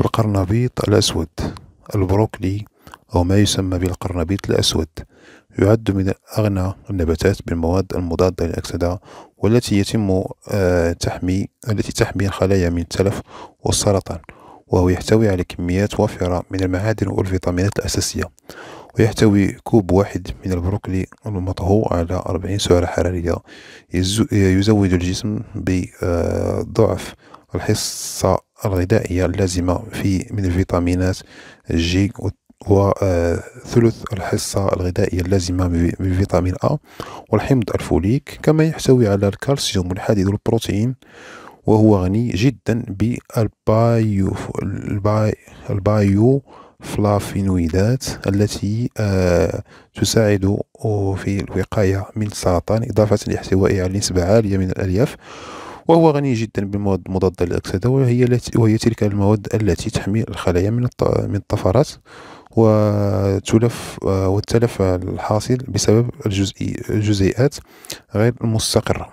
القرنبيط الأسود البروكلي أو ما يسمى بالقرنبيط الأسود يعد من أغنى النباتات بالمواد المضادة للأكسدة والتي يتم آه، تحمي التي تحمي الخلايا من التلف والسرطان وهو يحتوي على كميات وافرة من المعادن والفيتامينات الأساسية ويحتوي كوب واحد من البروكلي المطهو على 40 سعرة حرارية يزود الجسم بضعف آه، الحصة الغذائية اللازمة في من الفيتامينات جي وثلث آه، الحصة الغذائية اللازمة من فيتامين أ والحمض الفوليك كما يحتوي على الكالسيوم والحديد والبروتين وهو غني جدا بالبايو البايو فلافينويدات التي آه، تساعد في الوقاية من السرطان إضافة لاحتوائه على نسبة عالية من الألياف وهو غني جدا بالمواد المضادة للأكسدة وهي, وهي تلك المواد التي تحمي الخلايا من الطفرات وتلف آه، والتلف الحاصل بسبب الجزيئات غير المستقرة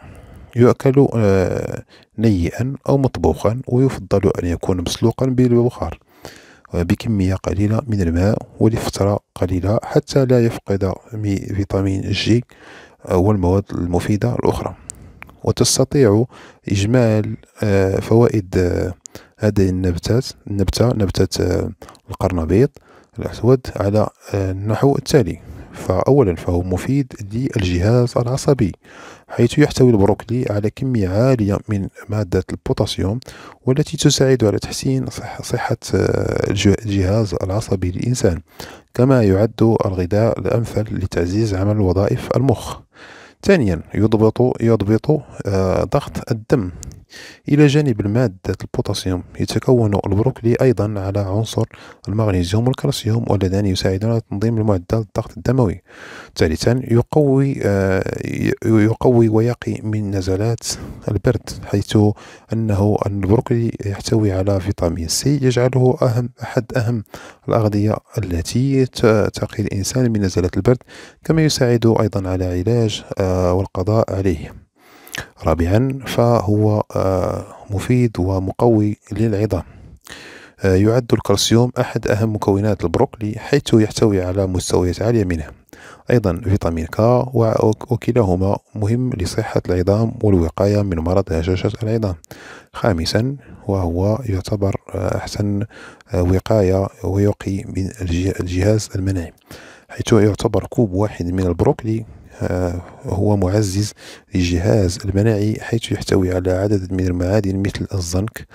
يؤكل آه، نيئا أو مطبوخا ويفضل أن يكون مسلوقا بالبخار آه، بكمية قليلة من الماء ولفترة قليلة حتى لا يفقد فيتامين جي والمواد المفيدة الأخرى وتستطيع إجمال آه، فوائد آه، هذه النبتات النبتة نبتة آه، القرنبيط الأسود على النحو التالي فأولا فهو مفيد للجهاز العصبي حيث يحتوي البروكلي على كمية عالية من مادة البوتاسيوم والتي تساعد على تحسين صحة الجهاز العصبي للإنسان كما يعد الغذاء الأمثل لتعزيز عمل وظائف المخ ثانيا يضبط يضبط آه، ضغط الدم إلى جانب المادة البوتاسيوم يتكون البروكلي أيضا على عنصر المغنيسيوم والكالسيوم واللذان يساعدان على تنظيم المعدل الضغط الدموي ثالثا يقوي آه، يقوي ويقي من نزلات البرد حيث أنه البروكلي يحتوي على فيتامين سي يجعله أهم أحد أهم الأغذية التي تقي الإنسان من نزلات البرد كما يساعد أيضا على علاج آه، والقضاء عليه رابعا فهو آه، مفيد ومقوي للعظام آه، يعد الكالسيوم أحد أهم مكونات البروكلي حيث يحتوي على مستويات عالية منه أيضا فيتامين كا وكلاهما مهم لصحة العظام والوقاية من مرض هشاشة العظام خامسا وهو يعتبر آه، أحسن وقاية ويقي من الجهاز المناعي حيث يعتبر كوب واحد من البروكلي آه، هو معزز للجهاز المناعي حيث يحتوي على عدد من المعادن مثل الزنك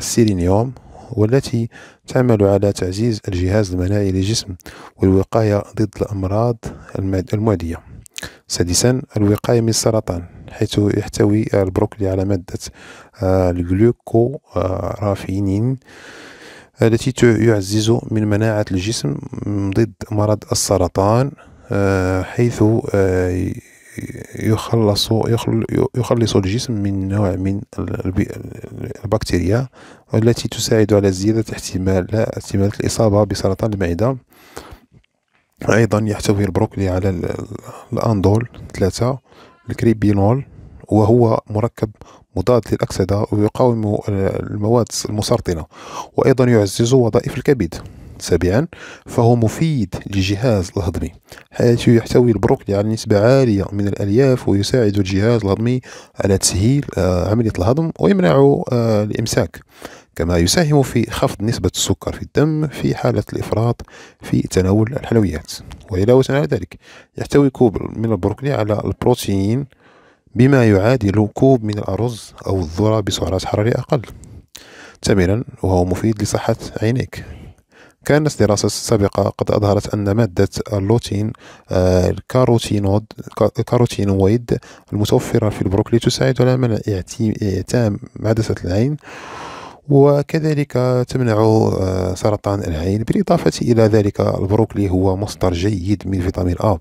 السيلينيوم آه، والتي تعمل على تعزيز الجهاز المناعي للجسم والوقاية ضد الأمراض المعدية سادسا الوقاية من السرطان حيث يحتوي البروكلي على مادة آه، الجلوكورافينين التي يعزز من مناعة الجسم ضد مرض السرطان آه، حيث آه، يخلص يخلص الجسم من نوع من البكتيريا التي تساعد على زيادة احتمال احتمال الإصابة بسرطان المعدة أيضا يحتوي البروكلي على الأندول ثلاثة الكريبينول وهو مركب مضاد للأكسدة ويقاوم المواد المسرطنة وأيضا يعزز وظائف الكبد سابعا فهو مفيد للجهاز الهضمي حيث يحتوي البروكلي على نسبة عالية من الألياف ويساعد الجهاز الهضمي على تسهيل آه، عملية الهضم ويمنع آه، الإمساك كما يساهم في خفض نسبة السكر في الدم في حالة الإفراط في تناول الحلويات وعلاوة على ذلك يحتوي كوب من البروكلي على البروتين بما يعادل كوب من الأرز أو الذرة بسعرات حرارية أقل ثمنا وهو مفيد لصحة عينيك كانت دراسات سابقة قد أظهرت أن مادة اللوتين آه، الكاروتينويد المتوفرة في البروكلي تساعد على منع إعتام عدسة العين وكذلك تمنع آه، سرطان العين بالإضافة إلى ذلك البروكلي هو مصدر جيد من فيتامين أ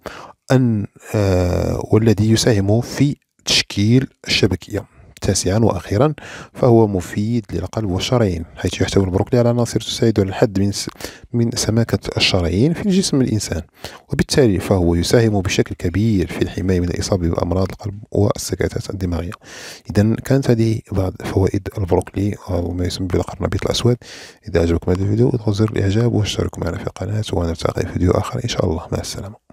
أن آه، والذي يساهم في تشكيل الشبكية تاسعا واخيرا فهو مفيد للقلب والشرايين حيث يحتوي البروكلي على عناصر تساعد على الحد من من سماكه الشرايين في جسم الانسان وبالتالي فهو يساهم بشكل كبير في الحمايه من الاصابه بامراض القلب والسكتات الدماغيه اذا كانت هذه بعض فوائد البروكلي او ما يسمى بالقرنبيط الاسود اذا اعجبكم هذا الفيديو اضغطوا زر الاعجاب واشتركوا معنا في القناه ونلتقي في فيديو اخر ان شاء الله مع السلامه